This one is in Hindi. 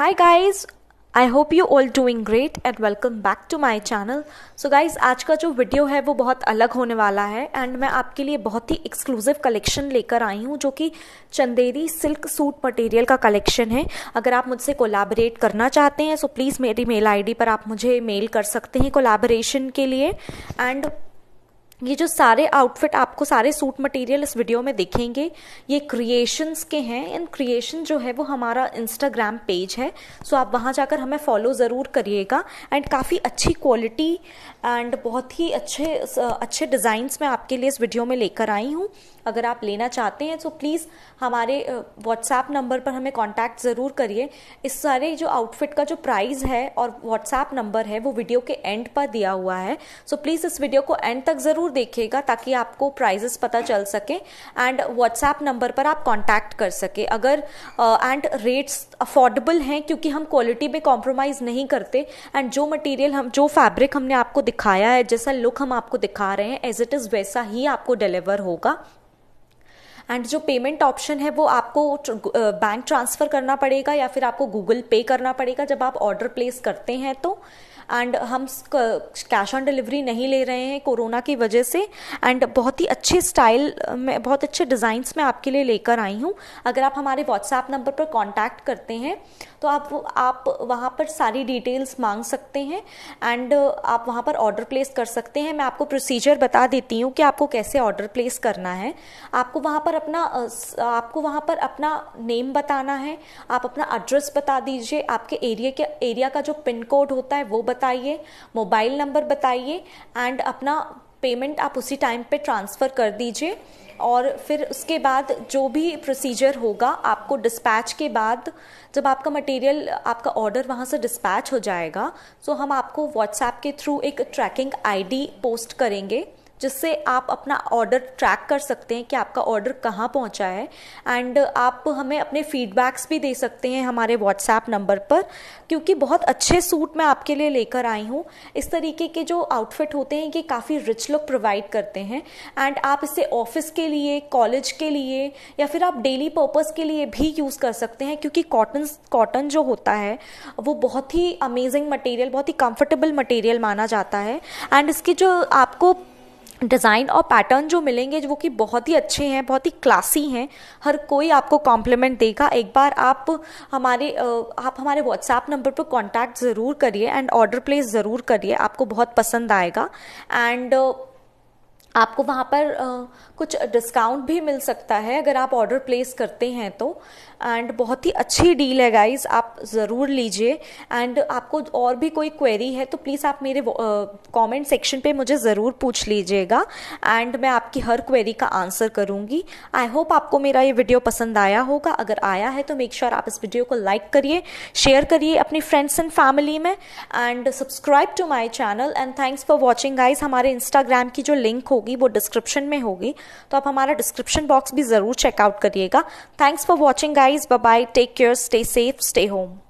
high guys I hope you all doing great and welcome back to my channel so guys आज का जो वीडियो है वो बहुत अलग होने वाला है एंड मैं आपके लिए बहुत ही एक्सक्लूसिव कलेक्शन लेकर आई हूँ जो कि चंदेरी सिल्क सूट मटेरियल का कलेक्शन है अगर आप मुझसे कोलाबरेट करना चाहते हैं सो so प्लीज़ मेरी मेल डी पर आप मुझे मेल कर सकते हैं कोलाबरेशन के लिए एंड ये जो सारे आउटफिट आपको सारे सूट मटेरियल इस वीडियो में देखेंगे ये क्रिएशंस के हैं इन क्रिएशन जो है वो हमारा इंस्टाग्राम पेज है सो आप वहाँ जाकर हमें फॉलो ज़रूर करिएगा एंड काफ़ी अच्छी क्वालिटी एंड बहुत ही अच्छे अच्छे डिज़ाइंस मैं आपके लिए इस वीडियो में लेकर आई हूँ अगर आप लेना चाहते हैं तो प्लीज़ हमारे व्हाट्सएप नंबर पर हमें कॉन्टैक्ट ज़रूर करिए इस सारे जो आउटफिट का जो प्राइस है और व्हाट्सएप नंबर है वो वीडियो के एंड पर दिया हुआ है सो प्लीज़ इस वीडियो को एंड तक ज़रूर ज़रूर देखिएगा ताकि आपको प्राइजेस पता चल सके एंड व्हाट्सएप नंबर पर आप कॉन्टैक्ट कर सके अगर एंड रेट्स अफोर्डेबल हैं क्योंकि हम क्वालिटी में कॉम्प्रोमाइज़ नहीं करते एंड जो मटेरियल हम जो फैब्रिक हमने आपको दिखाया है जैसा लुक हम आपको दिखा रहे हैं एज इट इज़ वैसा ही आपको डिलीवर होगा एंड जो पेमेंट ऑप्शन है वो आपको बैंक ट्रांसफ़र करना पड़ेगा या फिर आपको गूगल पे करना पड़ेगा जब आप ऑर्डर प्लेस करते हैं तो एंड हम कैश ऑन डिलीवरी नहीं ले रहे हैं कोरोना की वजह से एंड बहुत ही अच्छे स्टाइल में बहुत अच्छे डिज़ाइंस में आपके लिए लेकर आई हूँ अगर आप हमारे व्हाट्सएप नंबर पर कॉन्टैक्ट करते हैं तो आप आप वहाँ पर सारी डिटेल्स मांग सकते हैं एंड आप वहाँ पर ऑर्डर प्लेस कर सकते हैं मैं आपको प्रोसीजर बता देती हूँ कि आपको कैसे ऑर्डर प्लेस करना है आपको वहाँ पर अपना आपको वहाँ पर अपना नेम बताना है आप अपना एड्रेस बता दीजिए आपके एरिया के एरिया का जो पिन कोड होता है वो बताइए मोबाइल नंबर बताइए एंड अपना पेमेंट आप उसी टाइम पे ट्रांसफ़र कर दीजिए और फिर उसके बाद जो भी प्रोसीजर होगा आपको डिस्पैच के बाद जब आपका मटेरियल आपका ऑर्डर वहाँ से डिस्पैच हो जाएगा सो तो हम आपको व्हाट्सएप के थ्रू एक ट्रैकिंग आईडी पोस्ट करेंगे जिससे आप अपना ऑर्डर ट्रैक कर सकते हैं कि आपका ऑर्डर कहाँ पहुँचा है एंड आप हमें अपने फीडबैक्स भी दे सकते हैं हमारे व्हाट्सएप नंबर पर क्योंकि बहुत अच्छे सूट मैं आपके लिए लेकर आई हूँ इस तरीके के जो आउटफिट होते हैं ये काफ़ी रिच लुक प्रोवाइड करते हैं एंड आप इसे ऑफिस के लिए कॉलेज के लिए या फिर आप डेली पर्पज़ के लिए भी यूज़ कर सकते हैं क्योंकि कॉटन कॉटन जो होता है वो बहुत ही अमेजिंग मटेरियल बहुत ही कंफर्टेबल मटेरियल माना जाता है एंड इसकी जो आपको डिज़ाइन और पैटर्न जो मिलेंगे वो कि बहुत ही अच्छे हैं बहुत ही क्लासी हैं हर कोई आपको कॉम्प्लीमेंट देगा एक बार आप हमारे आप हमारे व्हाट्सएप नंबर पर कांटेक्ट ज़रूर करिए एंड ऑर्डर प्लेस ज़रूर करिए आपको बहुत पसंद आएगा एंड आपको वहाँ पर आ, कुछ डिस्काउंट भी मिल सकता है अगर आप ऑर्डर प्लेस करते हैं तो एंड बहुत ही अच्छी डील है गाइस आप ज़रूर लीजिए एंड आपको और भी कोई क्वेरी है तो प्लीज़ आप मेरे कमेंट सेक्शन पे मुझे ज़रूर पूछ लीजिएगा एंड मैं आपकी हर क्वेरी का आंसर करूँगी आई होप आपको मेरा ये वीडियो पसंद आया होगा अगर आया है तो मेक श्योर sure आप इस वीडियो को लाइक करिए शेयर करिए अपनी फ्रेंड्स एंड फैमिली में and subscribe to my channel and thanks for watching guys हमारे इंस्टाग्राम की जो लिंक हो होगी वो डिस्क्रिप्शन में होगी तो आप हमारा डिस्क्रिप्शन बॉक्स भी ज़रूर चेकआउट करिएगा thanks for watching guys bye take care stay safe stay home